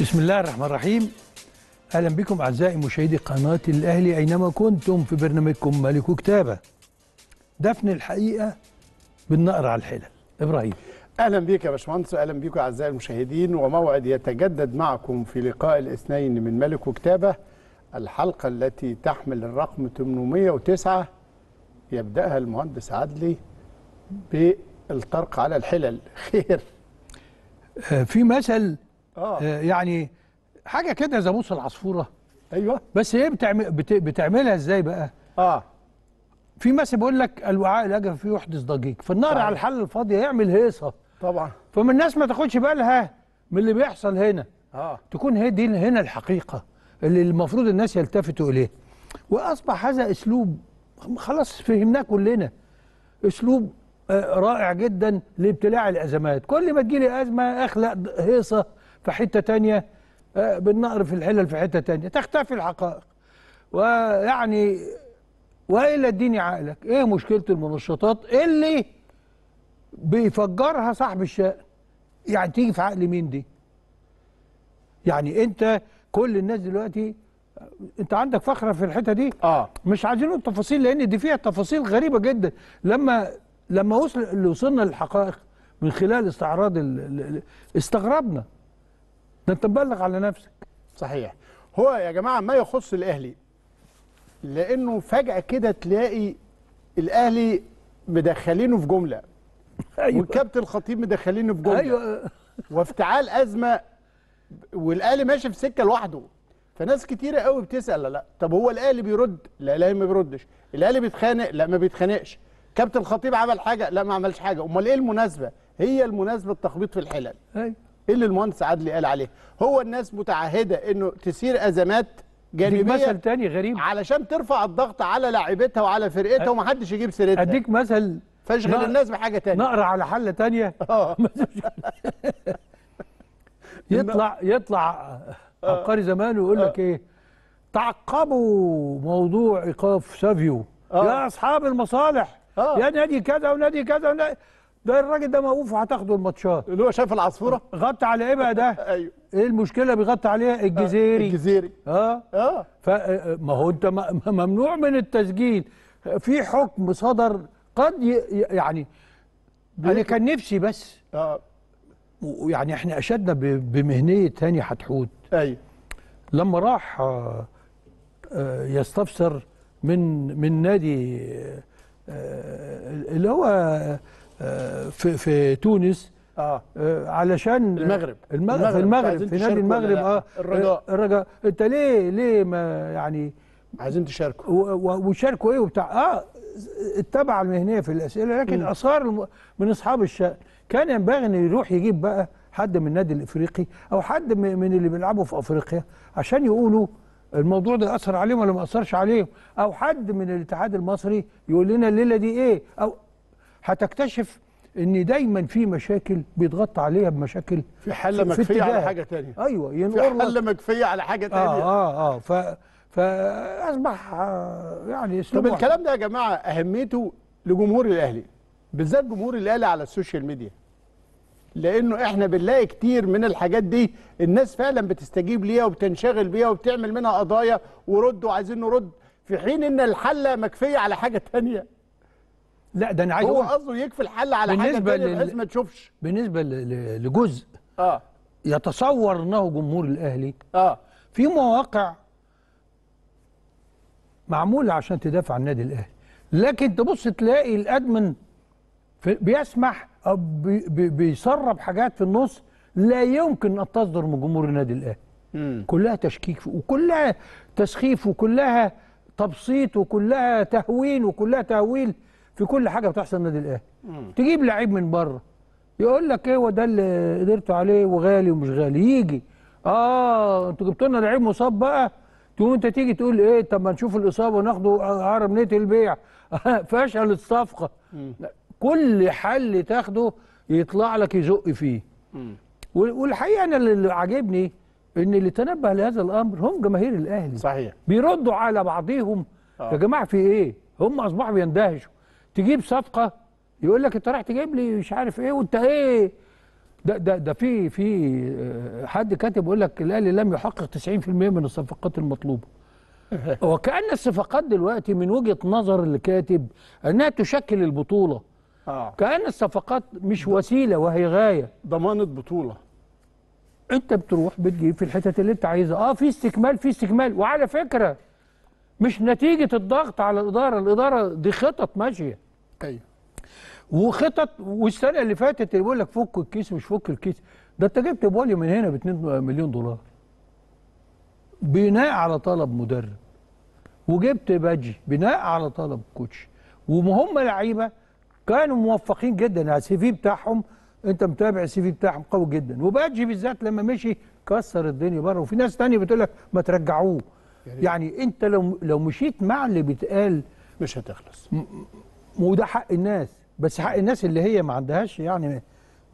بسم الله الرحمن الرحيم اهلا بكم اعزائي مشاهدي قناه الاهلي اينما كنتم في برنامجكم ملك كتابه دفن الحقيقه بالنقر على الحلل ابراهيم اهلا بيك يا باشمهندس اهلا بيكم اعزائي المشاهدين وموعد يتجدد معكم في لقاء الاثنين من ملك وكتابه الحلقه التي تحمل الرقم 809 يبداها المهندس عدلي بالطرق على الحلل خير آه، في مثل آه. آه. يعني حاجه كده زاموس العصفوره ايوه بس هي بتعمل بت... بتعملها ازاي بقى اه في مثل بيقول لك الوعاء الأجف فيه يحدث ضجيج فالنار طبعا. على الحل الفاضيه يعمل هيصه طبعا فمن الناس ما تاخدش بالها من اللي بيحصل هنا اه تكون هي دي هنا الحقيقه اللي المفروض الناس يلتفتوا اليه واصبح هذا اسلوب خلاص فهمناه كلنا اسلوب آه، رائع جدا لابتلاع الازمات كل ما تجيلي ازمه اخلق هيصه في حته ثانيه آه، بالنقر في الحلل في حته ثانيه تختفي الحقائق ويعني والا اديني عقلك ايه مشكله المنشطات اللي بيفجرها صاحب الشأن يعني تيجي في عقل مين دي يعني انت كل الناس دلوقتي انت عندك فخره في الحته دي اه مش عايزين التفاصيل لان دي فيها تفاصيل غريبه جدا لما لما وصل اللي وصلنا للحقائق من خلال استعراض استغربنا ده انت تبلغ على نفسك صحيح هو يا جماعه ما يخص الاهلي لانه فجاه كده تلاقي الاهلي مدخلينه في جمله أيوة. والكابتن الخطيب مدخلينه في جمله أيوة. وافتعال ازمه والاهلي ماشي في سكه لوحده فناس كتيره قوي بتسال لا, لا طب هو الاهلي بيرد لا الاهلي ما بيردش الاهلي بيتخانق لا ما بيتخانقش كابتن الخطيب عمل حاجه لا ما عملش حاجه امال ايه المناسبه هي المناسبه التخبيط في الحلل أيوة. اللي المهندس عدلي قال عليه هو الناس متعهده انه تسير ازمات جانبيه مثل تاني غريب علشان ترفع الضغط على لاعبتها وعلى فرقتها أ... ومحدش يجيب سيرتها اديك مثل فاشغل نق... الناس بحاجه تانية نقرا على حله تانية آه. يطلع يطلع عبقري زمان ويقول لك آه. ايه تعقبوا موضوع ايقاف سافيو آه. يا اصحاب المصالح يا نادي كذا ونادي كذا ونادي ده الراجل ده موقوف وهتاخده الماتشات اللي هو شايف العصفوره غطى على ايه بقى ده ايوه ايه المشكله بيغطى عليها آه، الجزيري الجزيري اه اه فما آه، آه، هو انت ممنوع من التسجيل في حكم صدر قد ي... يعني انا كان نفسي بس اه يعني احنا اشدنا ب... بمهنيه هاني حتحوت ايوه لما راح آه يستفسر من من نادي آه اللي هو في, في تونس آه. آه، علشان المغرب المغرب, في المغرب في نادي المغرب اه الرجاء آه، الرجاء انت ليه ليه ما يعني عايزين تشاركوا وشاركوا ايه وبتاع اه التبع المهنيه في الاسئله لكن اثار من اصحاب الشان كان ينبغي ان يروح يجيب بقى حد من النادي الافريقي او حد من اللي بيلعبوا في افريقيا عشان يقولوا الموضوع ده اثر عليهم ولا ما اثرش عليهم او حد من الاتحاد المصري يقول لنا الليله دي ايه او هتكتشف ان دايما في مشاكل بيتغطى عليها بمشاكل في حل أيوة، يعني مكفيه على حاجه تانية ايوه ينقر في حل مكفيه على حاجه تانية اه اه اه ف فاصبح يعني طب الكلام ده يا جماعه اهميته لجمهور الاهلي بالذات جمهور الاهلي على السوشيال ميديا لانه احنا بنلاقي كتير من الحاجات دي الناس فعلا بتستجيب ليها وبتنشغل بيها وبتعمل منها قضايا ورد وعايزين نرد في حين ان الحله مكفيه على حاجه تانية لا ده انا عايز هو قصده يكفي الحل على حاجه تانية بحيث ما تشوفش بالنسبه لجزء اه يتصور انه جمهور الاهلي اه في مواقع معموله عشان تدافع عن النادي الاهلي لكن تبص تلاقي الادمن بيسمح او بي بيسرب حاجات في النص لا يمكن ان تصدر من جمهور النادي الاهلي كلها تشكيك وكلها تسخيف وكلها تبسيط وكلها تهوين وكلها تهويل في كل حاجه بتحصل النادي الاهلي تجيب لعيب من بره يقول لك ايه هو ده اللي قدرتوا عليه وغالي ومش غالي يجي اه انتوا جبتوا لنا لعيب مصاب بقى تقوم انت تيجي تقول ايه طب ما نشوف الاصابه وناخده آه، عرب نيه البيع فشل الصفقه كل حل تاخده يطلع لك يزق فيه والحقيقه انا اللي عاجبني ان اللي تنبه لهذا الامر هم جماهير الاهلي صحيح بيردوا على بعضهم آه. يا جماعه في ايه هم اصبحوا بيندهشوا تجيب صفقه يقول لك انت رايح تجيب لي مش عارف ايه وانت ايه ده ده ده في في آه، حد كاتب يقول لك الاهلي لم يحقق 90% من الصفقات المطلوبه وكأن الصفقات دلوقتي من وجهة نظر الكاتب أنها تشكل البطولة آه. كأن الصفقات مش وسيلة وهي غاية ضمانة بطولة أنت بتروح بتجيب في الحتت اللي أنت عايزها أه في استكمال في استكمال وعلى فكرة مش نتيجه الضغط على الاداره الاداره دي خطط ماشيه ايوه وخطط والسنه اللي فاتت اللي بيقول لك فك الكيس مش فك الكيس ده انت جبت بولي من هنا ب 2 مليون دولار بناء على طلب مدرب وجبت باجي بناء على طلب كوتش وهم لعيبه كانوا موفقين جدا على يعني السي في بتاعهم انت متابع السي في بتاعهم قوي جدا وباجي بالذات لما مشي كسر الدنيا بره وفي ناس تانية بتقول لك ما ترجعوه يعني انت لو لو مشيت مع اللي بيتقال مش هتخلص وده حق الناس بس حق الناس اللي هي ما عندهاش يعني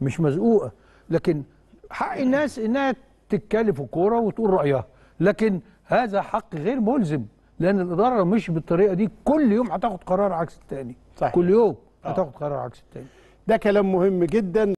مش مزقوقه لكن حق الناس انها تتكلم في الكوره وتقول رايها لكن هذا حق غير ملزم لان الاداره مش بالطريقه دي كل يوم هتاخد قرار عكس الثاني كل يوم آه. هتاخد قرار عكس الثاني ده كلام مهم جدا